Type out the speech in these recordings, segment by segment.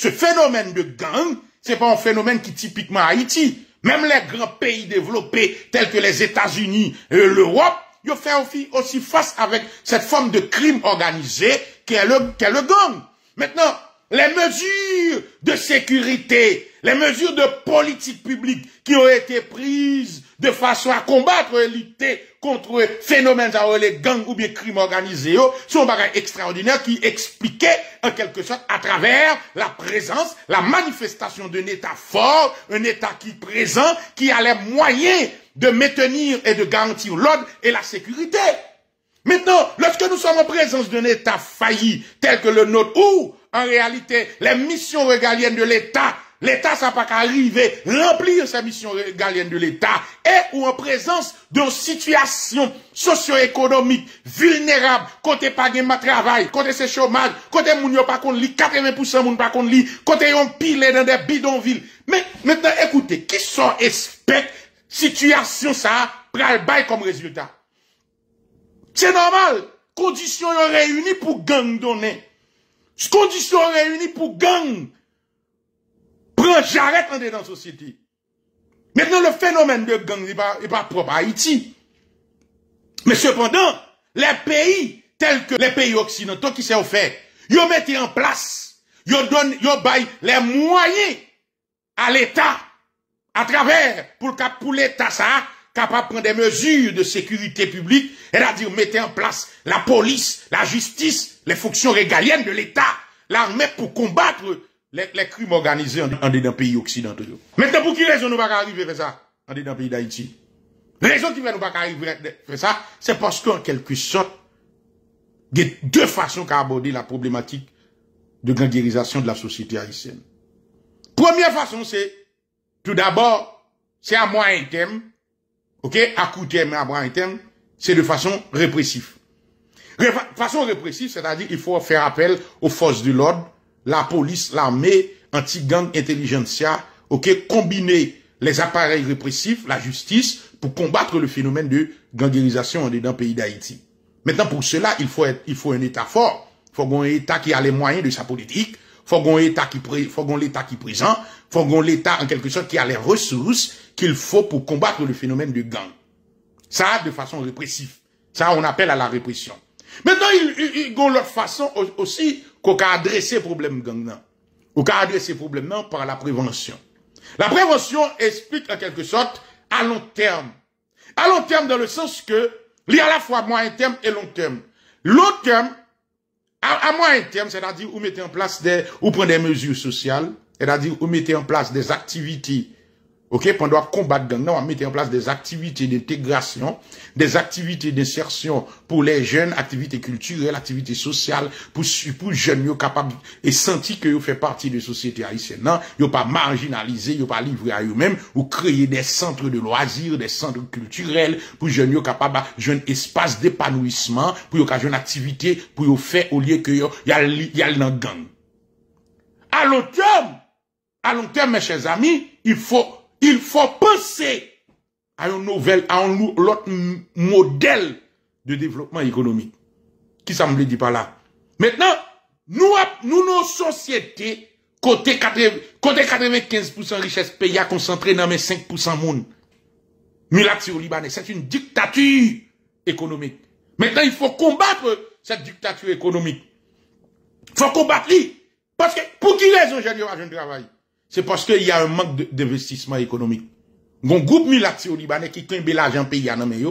ce phénomène de gang, c'est pas un phénomène qui est typiquement Haïti. Même les grands pays développés tels que les États-Unis et l'Europe, ils font aussi face avec cette forme de crime organisé qu'est le, le gang. Maintenant, les mesures de sécurité, les mesures de politique publique qui ont été prises de façon à combattre et lutter contre phénomènes à les gangs ou bien crimes organisés, oh, sont des extraordinaires qui expliquaient en quelque sorte à travers la présence, la manifestation d'un État fort, un État qui est présent, qui a les moyens de maintenir et de garantir l'ordre et la sécurité. Maintenant, lorsque nous sommes en présence d'un État failli tel que le nôtre, où en réalité, les missions régaliennes de l'État, l'État, ça pas qu'à arriver, remplir ces missions régaliennes de l'État, et ou en présence d'une situation socio-économique vulnérable, côté pas de travail, côté c'est chômage, côté moun yo pas qu'on lit, 80% moun pas qu'on lit, côté yon pile dans des bidonvilles. Mais maintenant, écoutez, qui sont expect situation ça, pral comme résultat? C'est normal, conditions réunies pour gang donner. Ce condition réunie pour gang prend j'arrête dans la société maintenant le phénomène de gang n'est pas propre à Haïti mais cependant les pays tels que les pays occidentaux qui s'est offert ils mettent en place ils donnent ils baillent les moyens à l'état à travers pour pour l'état ça capable de prendre des mesures de sécurité publique, c'est-à-dire mettre en place la police, la justice, les fonctions régaliennes de l'État, l'armée pour combattre les, crimes organisés en, dedans pays occidentaux. Maintenant, pour qui raison nous ne pas arriver à faire ça en dans pays d'Haïti La raison qui ne nous pas arriver à faire ça, c'est parce qu'en quelque sorte, il y a deux façons d'aborder la problématique de gangérisation de la société haïtienne. Première façon, c'est tout d'abord, c'est à moyen terme, ok, à court terme à moyen c'est de façon répressive. façon répressive, c'est-à-dire qu'il faut faire appel aux forces de l'ordre, la police, l'armée, anti-gang, intelligentsia, ok, combiner les appareils répressifs, la justice, pour combattre le phénomène de gangérisation dans le pays d'Haïti. Maintenant, pour cela, il faut, il faut un État fort. Il faut un État qui a les moyens de sa politique, faut qu'on l'État qui, faut qu'on l'État qui présent, faut qu'on l'État en quelque sorte qui a les ressources qu'il faut pour combattre le phénomène du gang. Ça, de façon répressive. Ça, on appelle à la répression. Maintenant, ils y a l'autre façon aussi qu'on peut adresser le problème gang. On peut adresser le problème par la prévention. La prévention explique en quelque sorte à long terme. À long terme dans le sens que il y a à la fois moyen terme et long terme. Long terme, à, à moyen terme, c'est-à-dire, vous mettez en place des, vous prenez des mesures sociales, c'est-à-dire, vous mettez en place des activités OK, pendant combattre gang, on va mettre en place des activités d'intégration, des activités d'insertion pour les jeunes, activités culturelles, activités sociales pour pour jeunes mieux capables et sentir que vous fait partie de la société haïtienne. Non, yo pas marginalisé, yo pas livré à eux-mêmes ou créer des centres de loisirs, des centres culturels pour jeunes yo capables bah, un espace d'épanouissement pour yo une activité pour yo faire au lieu que il y a y gang. À long terme, à long terme mes chers amis, il faut il faut penser à un nouvel, à un autre modèle de développement économique. Qui ça me dit pas là? Maintenant, nous, nos sociétés, côté 95% richesse pays à concentré dans mes 5% monde. Milat Libanais, c'est une dictature économique. Maintenant, il faut combattre cette dictature économique. Il faut combattre. Parce que, pour qui raison, ingénieurs dit, de travail c'est parce qu'il y a un manque d'investissement économique. un groupe Milati Libanais qui de l'argent pays nan men yo,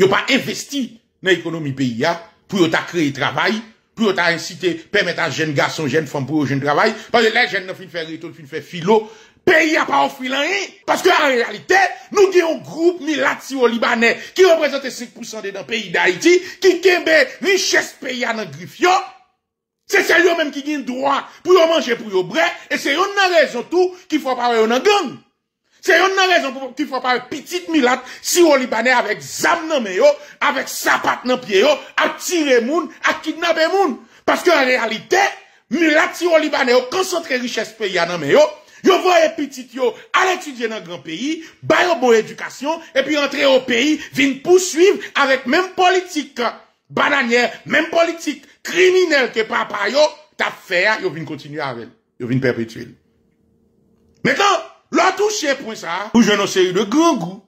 yo pas investi dans l'économie pays pour ta créer travail, pour ta inciter permettre à jeunes garçons, jeunes femmes pour jeune travail parce que les jeunes ne fin faire retour, fin faire philo, pays a pas offrir rien parce que en réalité, nous avons un groupe Milati au Libanais qui représente 5% des pays d'Haïti qui crée richesse pays nan griffion c'est celle mêmes même qui gagne le droit pour manger pour le Et c'est a raison tout qui faut parler dans a gang. C'est a raison qui qu'il faut parler petite milat si on libanais avec zam nan meyo, avec sapat nan pied yo, à tirer moun, à kidnapper moun. Parce que en réalité, milat si on libanais concentré richesse pays nan meyo, yo voye petit yo, à étudier dans grand pays, ba une bonne éducation, et puis rentrer au pays, vin poursuivre avec même politique bananière, même politique, criminelle que papa yo, t'a fait, yo vient continuer avec, yo vient perpétuer. Maintenant, l'autre touché pour ça, nous jeunes, série de grand goût,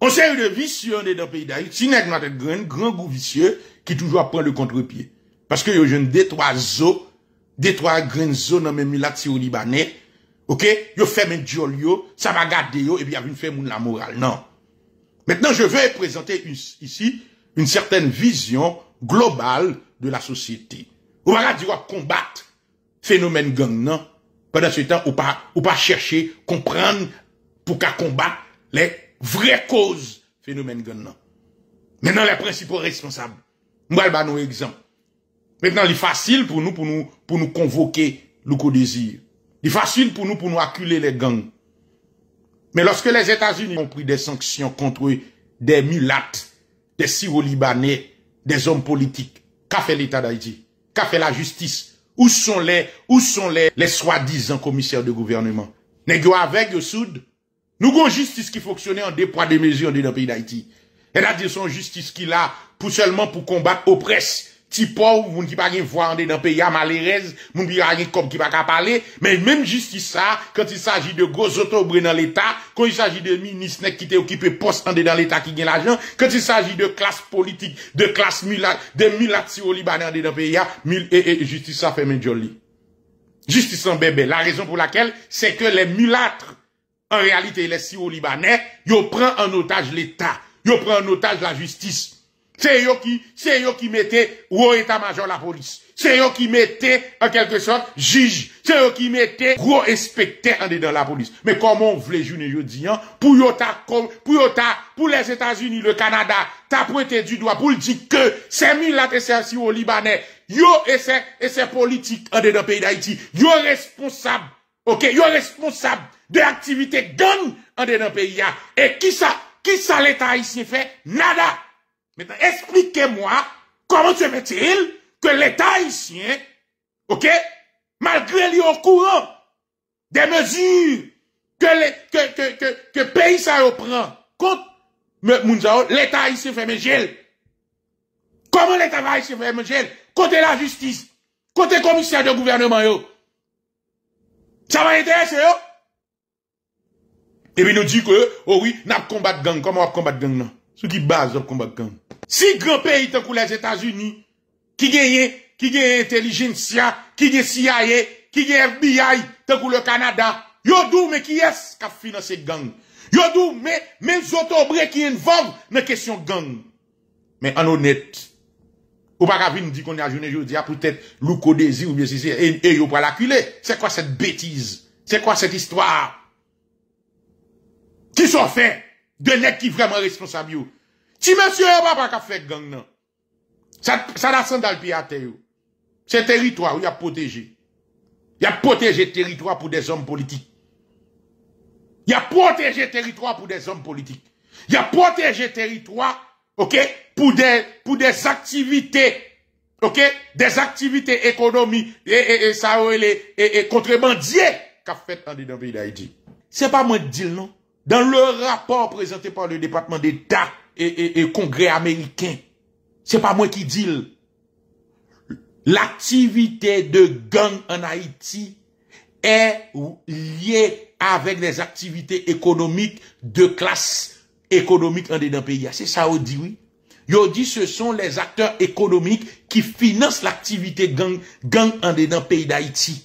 on eu de vicieux, on est dans le pays d'Haïti, n'est notre grand, grand goût vicieux, qui toujours prend le contre-pied. Parce que yo jeune des trois eaux, des trois graines eaux dans même au Libanais, ok, yo fait diol diolio, ça va garder yo, et puis y a une ferme moun la morale, non. Maintenant, je vais présenter ici, une certaine vision globale de la société. Ou va dire combattre phénomène gang non pendant ce temps ou pas ou pas chercher comprendre pour qu'à combattre les vraies causes phénomène gang non. Maintenant les principaux responsables. Nous allons nous exemple. Maintenant il est facile pour nous pour nous pour nous convoquer le désir. Il est facile pour nous pour nous acculer les gangs. Mais lorsque les États-Unis ont pris des sanctions contre des mulattes des Syro-Libanais, des hommes politiques. Qu'a fait l'État d'Haïti Qu'a fait la justice Où sont les, où sont les, les soi-disant commissaires de gouvernement N'est-ce avec le Sud Nous avons justice qui fonctionnait en deux des mesures dans le pays d'Haïti. Et là, c'est une justice qui là pour seulement pour combattre aux si pauvre, moun ki pa gen voix en dans pays à vous ne pouvez pas comme qui pa ka parler, mais même justice ça, quand il s'agit de gros autobrés dans l'état, quand il s'agit de ministres qui t'es occupé postes en dans l'état qui gagnent l'argent, quand il s'agit de classe politique, de classe mulat, de mulatio libanais dans pays et justice ça fait men joli. Justice en bébé. La raison pour laquelle, c'est que les mulâtres, en réalité, les Syro-Libanais, ils prennent en otage l'État. Ils prennent en otage la justice. C'est eux qui, c'est eux qui mettaient au état-major la police. C'est eux qui mettaient, en quelque sorte, juge. C'est eux qui mettaient gros inspecteur en dedans la police. Mais comment on voulait nous veux le Pour pour pour les États-Unis, le Canada, t'as pointé du doigt pour le dire que C'est mille-là, si au Libanais, yo et c'est, et c'est politiques en dedans pays d'Haïti, yo responsable, ok, yo responsable de l'activité gang en dedans pays, ah. Et qui ça, qui ça l'État haïtien fait? Nada! Maintenant, expliquez-moi comment tu fait-il que l'État haïtien, ok, malgré lui au courant des mesures que, le que, que, que, que pays ça reprend contre l'État haïtien fait mes gel. Comment l'État haïtien fait mes gel? Côté la justice, côté commissaire de gouvernement, yo. Ça va intéresser, yo? Et puis nous dit que, oh oui, n'a pas combattre gang. Comment on va combattre gang, non? ce qui base le combat gang. Si grand pays tant les États-Unis, qui gagne, qui gagne intelligentsia, qui gagne CIA, qui gagne FBI, tant le Canada, yo dou, mais qui est-ce qui a financé gang? Yo dou, mais, mais autobre qui involve une question gang. Mais en honnête, ou pas qu'à dit qu'on a journée aujourd'hui, peut-être, l'ouko ou bien si c'est, et, yo pas l'acculé. C'est quoi cette bêtise? C'est quoi cette histoire? Qui sont fait? de nek qui vraiment responsable Si monsieur yon pas fait gang non, Ça ça la sandale à terre C'est territoire il a protégé. Il a protégé territoire pour des hommes politiques. Il a protégé territoire pour des hommes politiques. Il a protégé territoire, OK, pour des pour des activités OK, des activités économiques et et, et ça et, et, et contrebandiers qu'a fait dans le pays d'Haïti. C'est pas moi de dire non dans le rapport présenté par le département d'État et, et, congrès américain, c'est pas moi qui dis l'activité de gang en Haïti est liée avec les activités économiques de classe économique en dedans pays. C'est ça on dit oui. Yo dit ce sont les acteurs économiques qui financent l'activité gang gang en dedans pays d'Haïti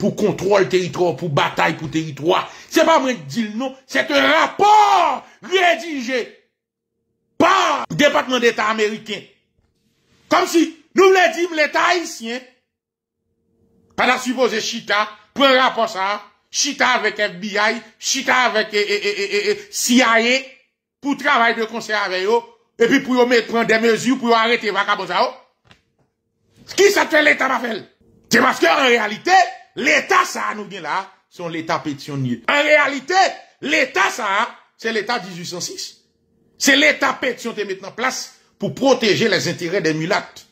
pour contrôle territoire, pour bataille pour territoire. C'est pas moi qui dis nom. c'est un rapport rédigé par le département d'État américain. Comme si nous voulions dire l'État haïtien, pas la supposé Chita, pour un rapport ça, Chita avec FBI, Chita avec eh, eh, eh, CIA, pour travailler de conseil avec eux, et puis pour mettre prendre des mesures pour arrêter les ça. Qui ça fait l'État ma C'est parce qu'en réalité, l'État ça nous bien là, sont l'État pétionnier. En réalité, l'État ça, c'est l'État 1806. C'est l'État pétion qui est maintenant en place pour protéger les intérêts des mulattes.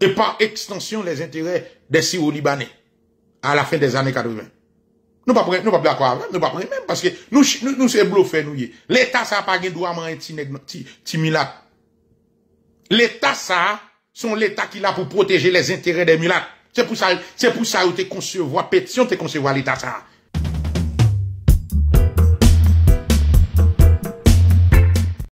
Et par extension, les intérêts des Syro-Libanais. À la fin des années 80. Nous pas nous pas d'accord nous pas même parce que nous nous, nous c'est bluffé nous L'état ça pas gain droit petit mulat. L'état ça sont l'état qui là pour protéger les intérêts des mulates. Se pou sa ou te konsevwa petion, te konsevwa li tasan.